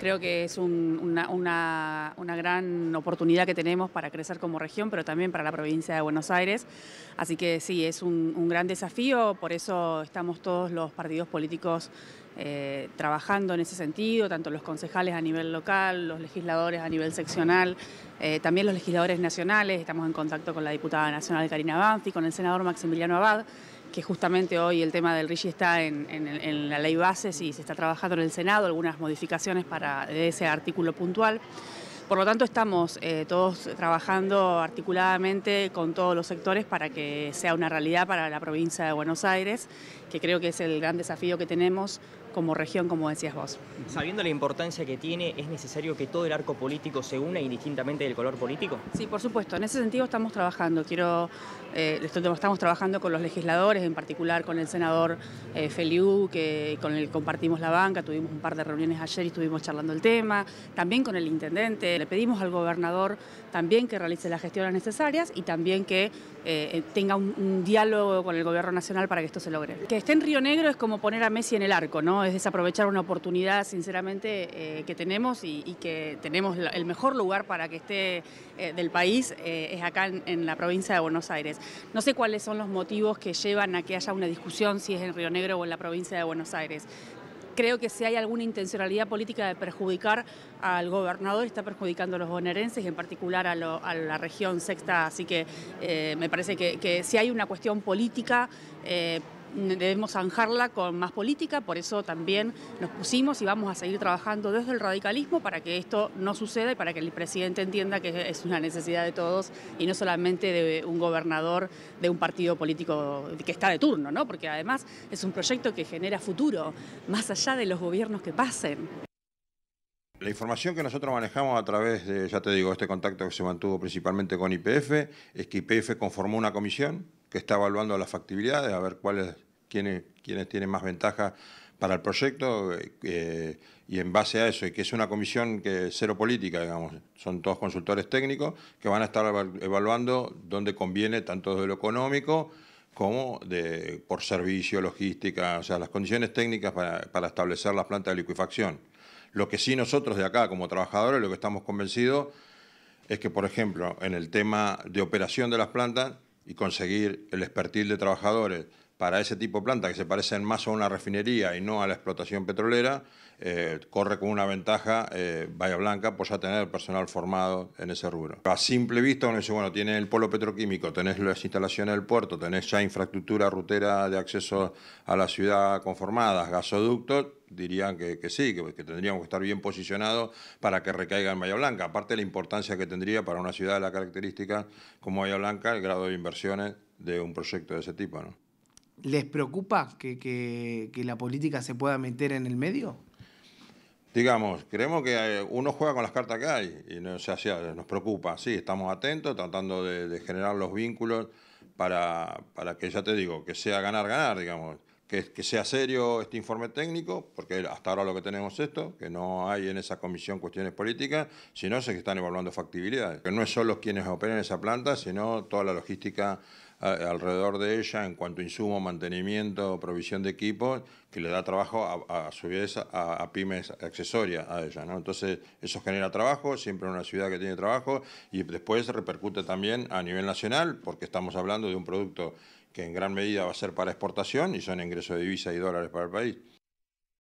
Creo que es una, gran oportunidad que tenemos para crecer como región, pero también para la provincia de Buenos Aires. Así que sí, es un, gran desafío, por eso estamos todos los partidos políticos eh, trabajando en ese sentido, tanto los concejales a nivel local, los legisladores a nivel seccional, eh, también los legisladores nacionales, estamos en contacto con la diputada nacional Karina Banfi, con el senador Maximiliano Abad que justamente hoy el tema del RIGI está en, la ley bases y se está trabajando en el Senado, algunas modificaciones para ese artículo puntual. Por lo tanto, estamos eh, todos trabajando articuladamente con todos los sectores para que sea una realidad para la provincia de Buenos Aires, que creo que es el gran desafío que tenemos como región, como decías vos. Sabiendo la importancia que tiene, ¿es necesario que todo el arco político se una indistintamente del color político? Sí, por supuesto. En ese sentido estamos trabajando. Quiero, eh, estamos trabajando con los legisladores, en particular con el senador eh, Feliu, que con el que compartimos la banca, tuvimos un par de reuniones ayer y estuvimos charlando el tema, también con el intendente. Le pedimos al gobernador también que realice las gestiones necesarias y también que eh, tenga un diálogo con el gobierno nacional para que esto se logre. Que esté en Río Negro es como poner a Messi en el arco, ¿no? Es desaprovechar una oportunidad, sinceramente, eh, que tenemos y, que tenemos el mejor lugar para que esté eh, del país, eh, es acá en, la provincia de Buenos Aires. No sé cuáles son los motivos que llevan a que haya una discusión si es en Río Negro o en la provincia de Buenos Aires. Creo que si hay alguna intencionalidad política de perjudicar al gobernador, está perjudicando a los bonaerenses y en particular a, la región sexta. Así que me parece que, si hay una cuestión política debemos zanjarla con más política, por eso también nos pusimos y vamos a seguir trabajando desde el radicalismo para que esto no suceda y para que el presidente entienda que es una necesidad de todos y no solamente de un gobernador de un partido político que está de turno, ¿no? porque además es un proyecto que genera futuro, más allá de los gobiernos que pasen. La información que nosotros manejamos a través de, ya te digo, este contacto que se mantuvo principalmente con IPF, es que IPF conformó una comisión que está evaluando las factibilidades, a ver cuáles ...quienes tienen más ventaja para el proyecto eh, y en base a eso, y que es una comisión que cero política, digamos, son todos consultores técnicos que van a estar evaluando dónde conviene tanto de lo económico como de, por servicio, logística, o sea, las condiciones técnicas para, para establecer las plantas de liquefacción. Lo que sí nosotros de acá como trabajadores, lo que estamos convencidos es que, por ejemplo, en el tema de operación de las plantas y conseguir el expertil de trabajadores, para ese tipo de plantas que se parecen más a una refinería y no a la explotación petrolera, eh, corre con una ventaja eh, Bahía Blanca por ya tener personal formado en ese rubro. A simple vista uno dice, bueno, tiene el polo petroquímico, tenés las instalaciones del puerto, tenés ya infraestructura rutera de acceso a la ciudad conformadas, gasoductos, dirían que, sí, que, tendríamos que estar bien posicionados para que recaiga en Bahía Blanca. Aparte de la importancia que tendría para una ciudad de la característica como Bahía Blanca el grado de inversiones de un proyecto de ese tipo. ¿no? ¿Les preocupa que, la política se pueda meter en el medio? Digamos, creemos que uno juega con las cartas que hay y no o sea, nos preocupa. Sí, estamos atentos, tratando de, de generar los vínculos para, para, que, ya te digo, que sea ganar-ganar, digamos que, sea serio este informe técnico, porque hasta ahora lo que tenemos es esto, que no hay en esa comisión cuestiones políticas, sino es que están evaluando factibilidad. Que no es solo quienes operan esa planta, sino toda la logística alrededor de ella en cuanto a insumo, mantenimiento, provisión de equipo, que le da trabajo a, su a, pymes accesorias a ella. ¿no? Entonces, eso genera trabajo, siempre en una ciudad que tiene trabajo, y después repercute también a nivel nacional, porque estamos hablando de un producto que en gran medida va a ser para exportación y son ingresos de divisas y dólares para el país.